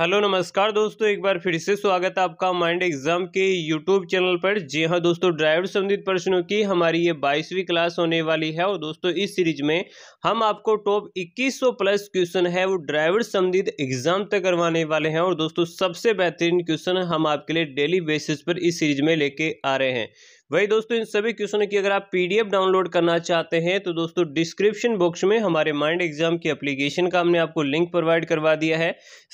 hello नमस्कार दोस्तों एक बार फिर से स्वागत है आपका माइंड एग्जाम के यूट्यूब चैनल पर जी हाँ दोस्तों ड्राइवर संबंधित प्रश्नों की हमारी ये बाईसवीं क्लास होने वाली है और दोस्तों इस सीरीज में हम आपको टॉप 2100 प्लस क्वेश्चन है वो ड्राइवर संबंधित एग्जाम तक करवाने वाले हैं और दोस्तों सबसे बेहतरीन क्वेश्चन हम आपके लिए डेली बेसिस पर इस सीरीज में लेके आ रहे हैं वही दोस्तों इन सभी क्वेश्चनों की अगर आप पीडीएफ डाउनलोड करना चाहते हैं तो दोस्तों डिस्क्रिप्शन बॉक्स में हमारे माइंड एग्जाम की एप्लीकेशन का हमने आपको लिंक प्रोवाइड करवा दिया है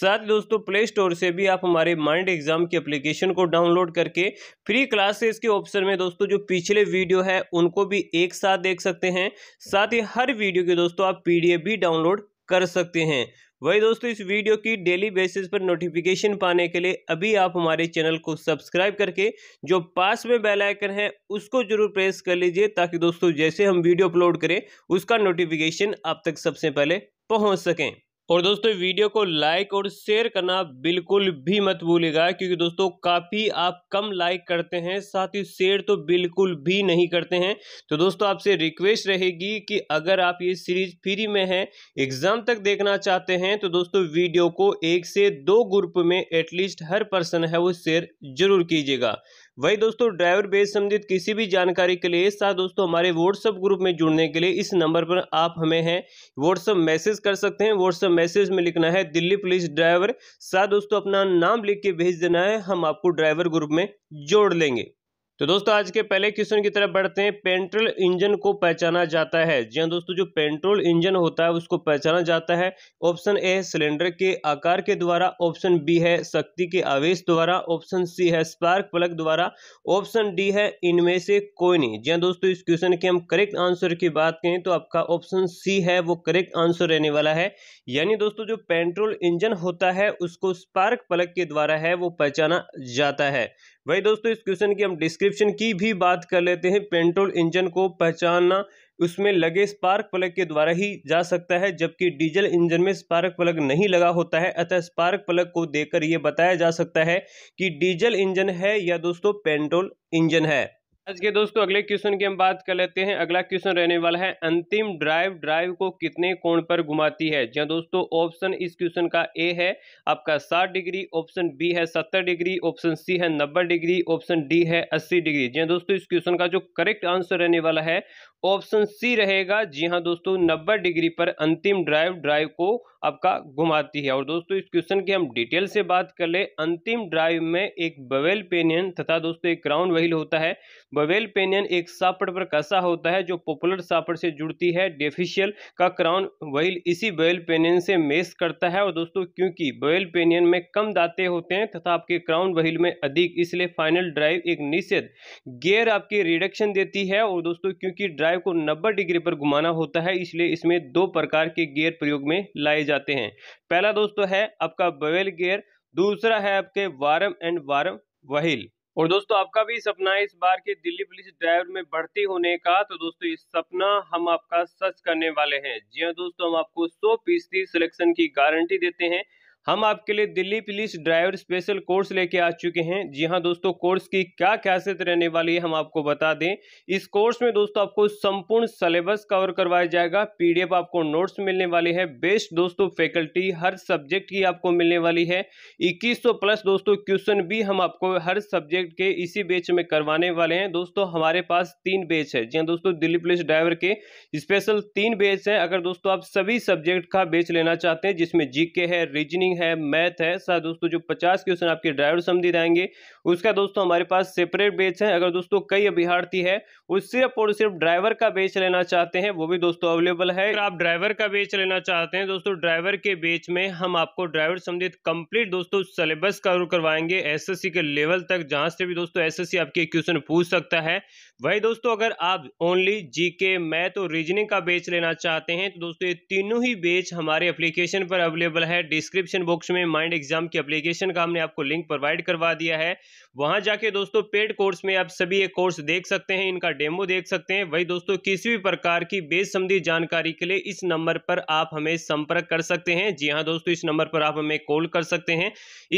साथ दोस्तों प्ले स्टोर से भी आप हमारे माइंड एग्जाम की एप्लीकेशन को डाउनलोड करके फ्री क्लासेस के ऑप्शन में दोस्तों जो पिछले वीडियो है उनको भी एक साथ देख सकते हैं साथ ही हर वीडियो के दोस्तों आप पी भी डाउनलोड कर सकते हैं वही दोस्तों इस वीडियो की डेली बेसिस पर नोटिफिकेशन पाने के लिए अभी आप हमारे चैनल को सब्सक्राइब करके जो पास में बेल आइकन है उसको जरूर प्रेस कर लीजिए ताकि दोस्तों जैसे हम वीडियो अपलोड करें उसका नोटिफिकेशन आप तक सबसे पहले पहुंच सकें और दोस्तों वीडियो को लाइक और शेयर करना बिल्कुल भी मत भूलिएगा क्योंकि दोस्तों काफ़ी आप कम लाइक करते हैं साथ ही शेयर तो बिल्कुल भी नहीं करते हैं तो दोस्तों आपसे रिक्वेस्ट रहेगी कि अगर आप ये सीरीज फ्री में है एग्ज़ाम तक देखना चाहते हैं तो दोस्तों वीडियो को एक से दो ग्रुप में एटलीस्ट हर पर्सन है वो शेयर जरूर कीजिएगा वही दोस्तों ड्राइवर बेस संबंधित किसी भी जानकारी के लिए साथ दोस्तों हमारे व्हाट्सअप ग्रुप में जुड़ने के लिए इस नंबर पर आप हमें हैं व्हाट्सअप मैसेज कर सकते हैं व्हाट्सएप मैसेज में लिखना है दिल्ली पुलिस ड्राइवर साथ दोस्तों अपना नाम लिख के भेज देना है हम आपको ड्राइवर ग्रुप में जोड़ लेंगे तो दोस्तों आज के पहले क्वेश्चन की तरफ बढ़ते हैं पेंट्रोल इंजन को पहचाना जाता है जी हाँ दोस्तों जो पेंट्रोल इंजन होता है उसको पहचाना जाता है ऑप्शन ए है सिलेंडर के आकार के द्वारा ऑप्शन बी है शक्ति के आवेश द्वारा ऑप्शन सी है स्पार्क प्लग द्वारा ऑप्शन डी है इनमें से कोई नहीं जी हाँ दोस्तों इस क्वेश्चन के हम करेक्ट आंसर की बात करें तो आपका ऑप्शन सी है वो करेक्ट आंसर रहने वाला है यानी दोस्तों जो पेंट्रोल इंजन होता है उसको स्पार्क प्लग के द्वारा है वो पहचाना जाता है वही दोस्तों इस क्वेश्चन की हम डिस्क्रिप्शन की भी बात कर लेते हैं पेट्रोल इंजन को पहचानना उसमें लगे स्पार्क प्लग के द्वारा ही जा सकता है जबकि डीजल इंजन में स्पार्क प्लग नहीं लगा होता है अतः स्पार्क प्लग को देकर यह बताया जा सकता है कि डीजल इंजन है या दोस्तों पेट्रोल इंजन है आज के दोस्तों अगले क्वेश्चन की हम बात कर लेते हैं अगला क्वेश्चन रहने वाला है अंतिम ड्राइव ड्राइव को कितने कोण पर घुमाती है जहाँ दोस्तों ऑप्शन इस क्वेश्चन का ए है आपका 60 डिग्री ऑप्शन बी है 70 डिग्री ऑप्शन सी है 90 डिग्री ऑप्शन डी है 80 डिग्री जहाँ दोस्तों इस क्वेश्चन का जो करेक्ट आंसर रहने वाला है ऑप्शन सी रहेगा जी हाँ दोस्तों नब्बे डिग्री पर अंतिम ड्राइव ड्राइव को आपका घुमाती है और दोस्तों इस क्वेश्चन की हम डिटेल से बात कर ले अंतिम ड्राइव में एक बवेल पेनियन तथा दोस्तों एक क्राउन व्हील होता है बवेल पेनियन एक सापड़ पर कसा होता है जो पॉपुलर सापड़ से जुड़ती है डेफिशियल का क्राउन व्हील इसी बवेल पेनियन से मेस करता है और दोस्तों क्योंकि बवेल पेनियन में कम दाते होते हैं तथा आपके क्राउन व्हील में अधिक इसलिए फाइनल ड्राइव एक निषेध गेयर आपकी रिडक्शन देती है और दोस्तों क्योंकि ड्राइव को नब्बे डिग्री पर घुमाना होता है इसलिए इसमें दो प्रकार के गेयर प्रयोग में लाए जाते हैं पहला दोस्तों तो है आपका बवेल गेयर दूसरा है आपके वारम एंड वारम वहील और दोस्तों आपका भी सपना है इस बार के दिल्ली पुलिस ड्राइवर में भर्ती होने का तो दोस्तों ये सपना हम आपका सच करने वाले हैं जी हाँ दोस्तों हम आपको सौ फीसदी सिलेक्शन की गारंटी देते हैं हम आपके लिए Delhi police driver special course लेके आ चुके हैं जी हाँ दोस्तों कोर्स की क्या खासियत रहने वाली है हम आपको बता दें इस कोर्स में दोस्तों आपको संपूर्ण सिलेबस कवर करवाया जाएगा पीडीएफ आपको नोट्स मिलने वाले हैं बेस्ट दोस्तों फैकल्टी हर सब्जेक्ट की आपको मिलने वाली है इक्कीस प्लस दोस्तों क्वेश्चन भी हम आपको हर सब्जेक्ट के इसी बेच में करवाने वाले हैं दोस्तों हमारे पास तीन बेच है जी हाँ दोस्तों दिल्ली पुलिस ड्राइवर के स्पेशल तीन बेच है अगर दोस्तों आप सभी सब्जेक्ट का बेच लेना चाहते हैं जिसमें जी है रीजनिंग रीजनिंग है मैथ है साथ दोस्तों जो पचास क्वेश्चन आपके ड्राइवर समझी जाएंगे उसका दोस्तों हमारे पास सेपरेट बेच है अगर दोस्तों कई अभ्यार्थी है वो सिर्फ और सिर्फ ड्राइवर का बेच लेना चाहते हैं वो भी दोस्तों अवेलेबल है अगर आप ड्राइवर का बेच लेना चाहते हैं दोस्तों ड्राइवर के बेच में हम आपको ड्राइवर संबंधित कंप्लीट दोस्तों सिलेबस कवर करवाएंगे एस के लेवल तक जहां से भी दोस्तों एस आपके क्वेश्चन पूछ सकता है वही दोस्तों अगर आप ओनली जीके मैथ और रीजनिंग का बेच लेना चाहते हैं तो दोस्तों ये तीनों ही बेच हमारे एप्लीकेशन पर अवेलेबल है डिस्क्रिप्शन बॉक्स में माइंड एग्जाम की एप्लीकेशन का हमने आपको लिंक प्रोवाइड करवा दिया है वहां जाके दोस्तों पेड कोर्स में आप सभी ये कोर्स देख सकते हैं इनका डेमो देख सकते हैं वही दोस्तों किसी भी प्रकार की संबंधी जानकारी के लिए इस नंबर पर आप हमें संपर्क कर सकते हैं जी हाँ दोस्तों इस नंबर पर आप हमें कॉल कर सकते हैं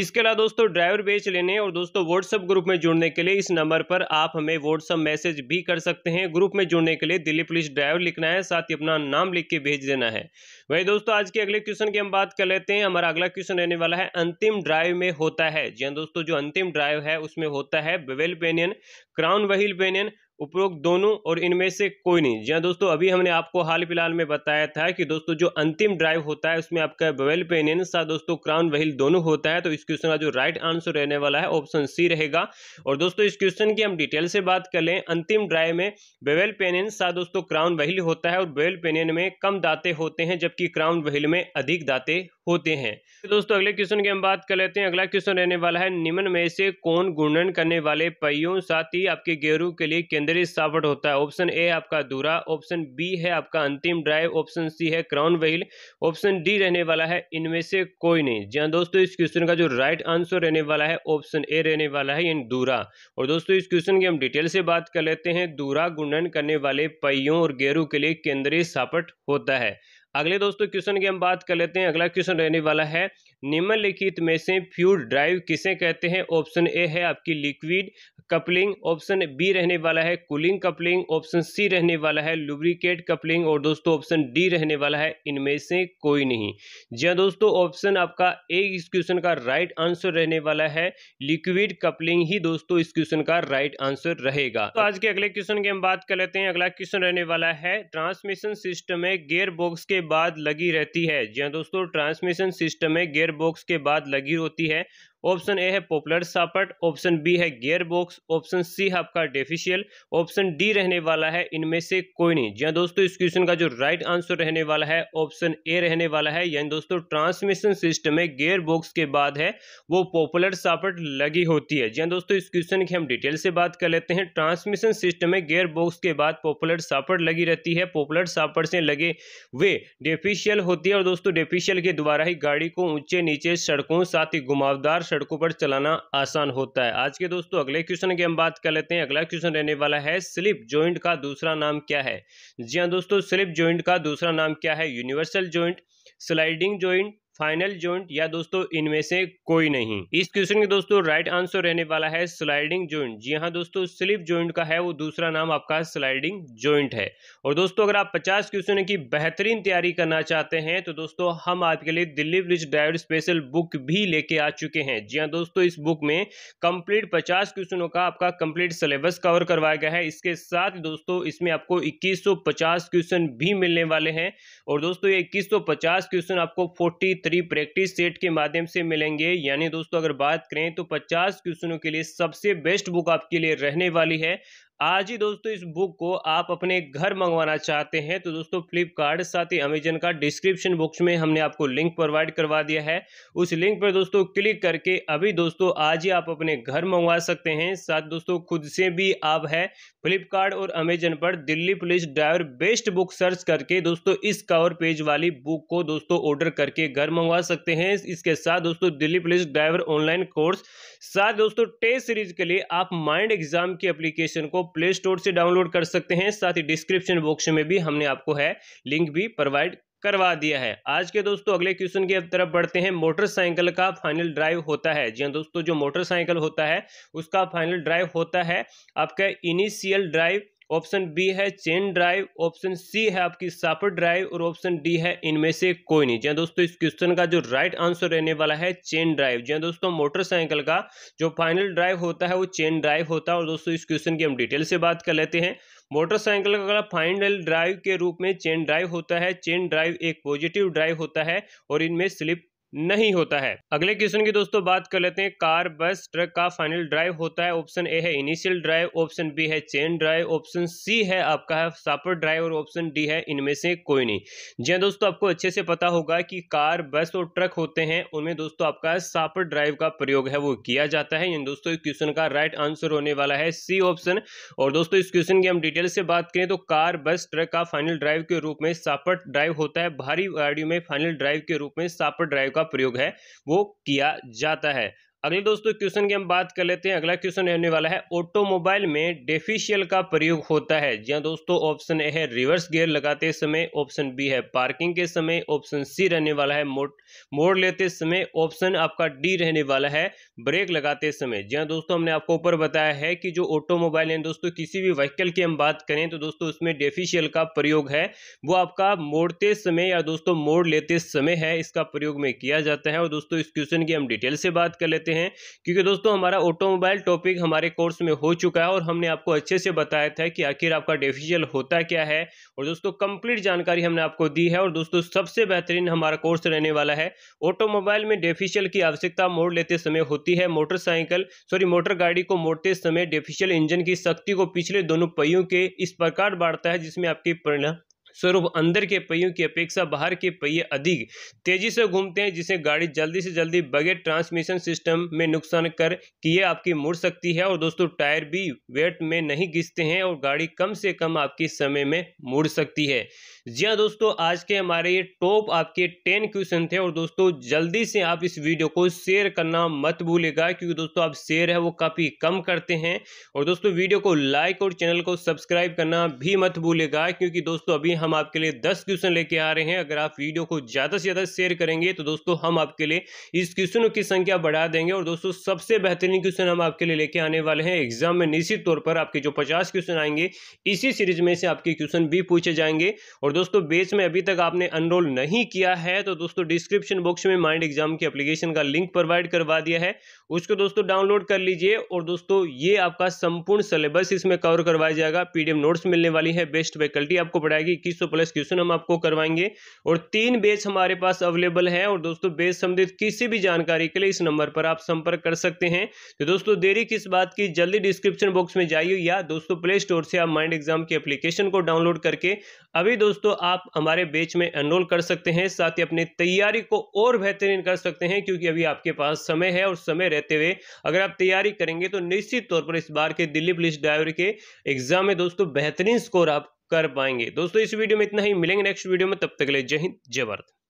इसके अलावा दोस्तों ड्राइवर बेच लेने और दोस्तों व्हाट्सअप ग्रुप में जुड़ने के लिए इस नंबर पर आप हमें व्हाट्सअप मैसेज मैसेज भी कर सकते हैं ग्रुप में जुड़ने के लिए दिल्ली पुलिस ड्राइवर लिखना है साथ ही अपना नाम लिख के भेज देना है वही दोस्तों आज के अगले क्वेश्चन की हम बात कर लेते हैं हमारा अगला क्वेश्चन रहने वाला है अंतिम ड्राइव में होता है जी हाँ दोस्तों जो अंतिम ड्राइव है उसमें होता है bevel pinion crown wheel pinion उपरोक्त दोनों और इनमें से कोई नहीं जी हाँ दोस्तों अभी हमने आपको हाल फिलहाल में बताया था कि दोस्तों जो अंतिम ड्राइव होता है उसमें आपका बवेल पेन सा दोस्तों क्राउन वहील दोनों होता है तो इस क्वेश्चन का जो राइट आंसर रहने वाला है ऑप्शन सी रहेगा और दोस्तों इस क्वेश्चन की हम डिटेल से बात कर लें अंतिम ड्राइव में बेवेल पेन सा दोस्तों क्राउन वहील होता है और बेवेल पेनियन में कम दाते होते हैं जबकि क्राउन वहील में अधिक दाते होते हैं तो दोस्तों अगले क्वेश्चन की हम बात कर लेते हैं अगला क्वेश्चन रहने वाला है निम्न में से कौन गुणन करने वाले पहियों साथ ही आपके गेरू के लिए केंद्रीय सावट होता है ऑप्शन ए आपका दूरा ऑप्शन बी है आपका अंतिम ड्राइव ऑप्शन सी है क्राउन व्हील ऑप्शन डी रहने वाला है इनमें से कोई नहीं जी हाँ दोस्तों इस क्वेश्चन का जो राइट आंसर रहने वाला है ऑप्शन ए रहने वाला है यानी दूरा और दोस्तों इस क्वेश्चन की हम डिटेल से बात कर लेते हैं दूरा गुणन करने वाले पहियों और गेरू के लिए केंद्रीय सापट होता है अगले दोस्तों क्वेश्चन की हम बात कर लेते हैं अगला क्वेश्चन रहने वाला है निम्नलिखित में से फ्यूड ड्राइव किसे कहते हैं ऑप्शन ए है आपकी लिक्विड कपलिंग ऑप्शन बी रहने वाला है कूलिंग कपलिंग ऑप्शन सी रहने वाला है लुब्रिकेट कपलिंग और दोस्तों ऑप्शन डी रहने वाला है इनमें से कोई नहीं जी हाँ दोस्तों ऑप्शन आपका ए इस क्वेश्चन का राइट आंसर रहने वाला है लिक्विड कपलिंग ही दोस्तों इस क्वेश्चन का राइट आंसर रहेगा तो आज के अगले क्वेश्चन की हम बात कर लेते हैं अगला क्वेश्चन रहने वाला है ट्रांसमिशन सिस्टम में गेयर बॉक्स के बाद लगी रहती है जी हाँ दोस्तों ट्रांसमिशन सिस्टम में गेयर बॉक्स के बाद लगी होती है ऑप्शन ए है पॉपुलर सापट ऑप्शन बी है गियर बॉक्स ऑप्शन सी है आपका डेफिशियल ऑप्शन डी रहने वाला है इनमें से कोई नहीं जी हाँ दोस्तों इस क्वेश्चन का जो राइट आंसर रहने वाला है ऑप्शन ए रहने वाला है यानी दोस्तों ट्रांसमिशन सिस्टम में गेयर बॉक्स के बाद है वो पॉपुलर सापट लगी होती है जी हाँ दोस्तों इस क्वेश्चन की हम डिटेल से बात कर लेते हैं ट्रांसमिशन सिस्टम में गेयर बॉक्स के बाद पॉपुलर सापट लगी रहती है पॉपुलर सापट से लगे वे डेफिशियल होती है और दोस्तों डेफिशियल के द्वारा ही गाड़ी को ऊंचे नीचे सड़कों साथ ही घुमावदार सड़कों पर चलाना आसान होता है आज के दोस्तों अगले क्वेश्चन की हम बात कर लेते हैं अगला क्वेश्चन रहने वाला है स्लिप ज्वाइंट का दूसरा नाम क्या है जी हाँ दोस्तों स्लिप ज्वाइंट का दूसरा नाम क्या है universal joint sliding joint final joint या दोस्तों इनमें से कोई नहीं इस क्वेश्चन के दोस्तों राइट आंसर रहने वाला है स्लाइडिंग ज्वाइंट जी हाँ दोस्तों स्लिप ज्वाइंट का है वो दूसरा नाम आपका स्लाइडिंग ज्वाइंट है और दोस्तों अगर आप पचास क्वेश्चन की बेहतरीन तैयारी करना चाहते हैं तो दोस्तों हम आपके लिए दिल्ली ब्रिज डायर स्पेशल बुक भी लेके आ चुके हैं जी हाँ दोस्तों इस बुक में कंप्लीट पचास क्वेश्चनों का आपका कंप्लीट सिलेबस कवर करवाया गया है इसके साथ दोस्तों इसमें आपको इक्कीस क्वेश्चन भी मिलने वाले हैं और दोस्तों ये इक्कीस क्वेश्चन आपको फोर्टी थ्री प्रैक्टिस सेट के माध्यम से मिलेंगे यानी दोस्तों अगर बात करें तो 50 क्वेश्चनों के लिए सबसे बेस्ट बुक आपके लिए रहने वाली है आज ही दोस्तों इस बुक को आप अपने घर मंगवाना चाहते हैं तो दोस्तों फ्लिपकार्ट साथ ही अमेजन का डिस्क्रिप्शन बॉक्स में हमने आपको लिंक प्रोवाइड करवा दिया है उस लिंक पर दोस्तों क्लिक करके अभी दोस्तों आज ही आप अपने घर मंगवा सकते हैं साथ दोस्तों खुद से भी आप है फ्लिपकार्ट और अमेजन पर Delhi police driver best book search करके दोस्तों इस कवर पेज वाली बुक को दोस्तों ऑर्डर करके घर मंगवा सकते हैं इसके साथ दोस्तों Delhi police driver online course साथ दोस्तों टेस्ट सीरीज के लिए आप माइंड एग्जाम की अप्लीकेशन को प्ले स्टोर से डाउनलोड कर सकते हैं साथ ही डिस्क्रिप्शन बॉक्स में भी हमने आपको है लिंक भी प्रोवाइड करवा दिया है आज के दोस्तों अगले क्वेश्चन की तरफ बढ़ते हैं मोटरसाइकिल का फाइनल ड्राइव होता है जी हाँ दोस्तों जो मोटरसाइकिल होता है उसका फाइनल ड्राइव होता है आपका इनिशियल ड्राइव ऑप्शन बी है चेन ड्राइव ऑप्शन सी है आपकी सापर ड्राइव और ऑप्शन डी है इनमें से कोई नहीं जहाँ दोस्तों इस क्वेश्चन का जो राइट आंसर रहने वाला है चेन ड्राइव जहाँ दोस्तों मोटरसाइकिल का जो फाइनल ड्राइव होता है वो चेन ड्राइव होता है और दोस्तों इस क्वेश्चन की हम डिटेल से बात कर लेते हैं मोटरसाइकिल का फाइनल ड्राइव के रूप में चेन ड्राइव होता है चेन ड्राइव एक पॉजिटिव ड्राइव होता है और इनमें स्लिप नहीं होता है अगले क्वेश्चन की दोस्तों बात कर लेते हैं कार बस ट्रक का फाइनल ड्राइव होता है ऑप्शन ए है इनिशियल ड्राइव ऑप्शन बी है चेन ड्राइव ऑप्शन सी है आपका है सापर ड्राइव और ऑप्शन डी है इनमें से कोई नहीं जी हाँ दोस्तों आपको अच्छे से पता होगा कि कार बस और ट्रक होते हैं उनमें दोस्तों आपका सापर ड्राइव का प्रयोग है वो किया जाता है दोस्तों क्वेश्चन का राइट आंसर होने वाला है सी ऑप्शन और दोस्तों इस क्वेश्चन की हम डिटेल से बात करें तो कार बस ट्रक का फाइनल ड्राइव के रूप में सापर ड्राइव होता है भारी गाड़ियों में फाइनल ड्राइव के रूप में सापर ड्राइव का का प्रयोग है वो किया जाता है अगले दोस्तों क्वेश्चन की हम बात कर लेते हैं अगला क्वेश्चन रहने वाला है ऑटोमोबाइल में डेफिशियल का प्रयोग होता है जहाँ दोस्तों ऑप्शन ए है रिवर्स गियर लगाते समय ऑप्शन बी है पार्किंग के समय ऑप्शन सी रहने वाला है मोड़ मोड़ लेते समय ऑप्शन आपका डी रहने वाला है ब्रेक लगाते समय जहाँ दोस्तों हमने आपको ऊपर बताया है कि जो ऑटोमोबाइल है दोस्तों किसी भी व्हीकल की हम बात करें तो दोस्तों उसमें डेफिशियल का प्रयोग है वो आपका मोड़ते समय या दोस्तों मोड़ लेते समय है इसका प्रयोग में किया जाता है और दोस्तों इस क्वेश्चन की हम डिटेल से बात कर लेते हैं सकते हैं क्योंकि दोस्तों हमारा ऑटोमोबाइल टॉपिक हमारे कोर्स में हो चुका है और हमने आपको अच्छे से बताया था कि आखिर आपका डेफिशियल होता क्या है और दोस्तों कंप्लीट जानकारी हमने आपको दी है और दोस्तों सबसे बेहतरीन हमारा कोर्स रहने वाला है ऑटोमोबाइल में डेफिशियल की आवश्यकता मोड़ लेते समय होती है मोटरसाइकिल सॉरी मोटर गाड़ी को मोड़ते समय डेफिशियल इंजन की शक्ति को पिछले दोनों पहियों के इस प्रकार बाढ़ता है जिसमें आपकी स्वरूप अंदर के पहियों की अपेक्षा बाहर के पहिए अधिक तेजी से घूमते हैं जिसे गाड़ी जल्दी से जल्दी बगैर ट्रांसमिशन सिस्टम में नुकसान कर किए आपकी मुड़ सकती है और दोस्तों टायर भी वेट में नहीं घिसते हैं और गाड़ी कम से कम आपके समय में मुड़ सकती है जी हाँ दोस्तों आज के हमारे ये टॉप आपके टेन क्वेश्चन थे और दोस्तों जल्दी से आप इस वीडियो को शेयर करना मत भूलेगा क्योंकि दोस्तों आप शेयर है वो काफ़ी कम करते हैं और दोस्तों वीडियो को लाइक और चैनल को सब्सक्राइब करना भी मत भूलेगा क्योंकि दोस्तों अभी हम आपके लिए दस क्वेश्चन लेके आ रहे हैं अगर आप वीडियो को ज़्यादा से ज़्यादा शेयर करेंगे तो दोस्तों हम आपके लिए इस क्वेश्चनों की संख्या बढ़ा देंगे और दोस्तों सबसे बेहतरीन क्वेश्चन हम आपके लिए लेके आने वाले हैं एग्जाम में निश्चित तौर पर आपके जो पचास क्वेश्चन आएंगे इसी सीरीज में से आपके क्वेश्चन भी पूछे जाएंगे और दोस्तों बेच में अभी तक आपने अनरोल नहीं किया है तो दोस्तों डिस्क्रिप्शन बॉक्स में माइंड एग्जाम की अप्लीकेशन का लिंक प्रोवाइड करवा दिया है उसको दोस्तों डाउनलोड कर लीजिए और दोस्तों ये आपका संपूर्ण सिलेबस इसमें कवर करवाया जाएगा पीडीएम नोट्स मिलने वाली है बेस्ट फैकल्टी आपको पढ़ाएगी पच्चीस सौ प्लस क्वेश्चन हम आपको करवाएंगे और तीन बेच हमारे पास अवेलेबल है और दोस्तों बेच संबंधित किसी भी जानकारी के लिए इस नंबर पर आप संपर्क कर सकते हैं तो दोस्तों देरी किस बात की जल्दी डिस्क्रिप्शन बॉक्स में जाइए या दोस्तों प्ले स्टोर से आप माइंड एग्जाम की एप्लीकेशन को डाउनलोड करके अभी दोस्तों आप हमारे बेच में एनरोल कर सकते हैं साथ ही अपनी तैयारी को और बेहतरीन कर सकते हैं क्योंकि अभी आपके पास समय है और समय रहते हुए अगर आप तैयारी करेंगे तो निश्चित तौर पर इस बार के दिल्ली पुलिस डायवर के एग्जाम में दोस्तों बेहतरीन स्कोर आप कर पाएंगे दोस्तों इस वीडियो में इतना ही मिलेंगे नेक्स्ट वीडियो में तब तक के लिए जय हिंद जय भारत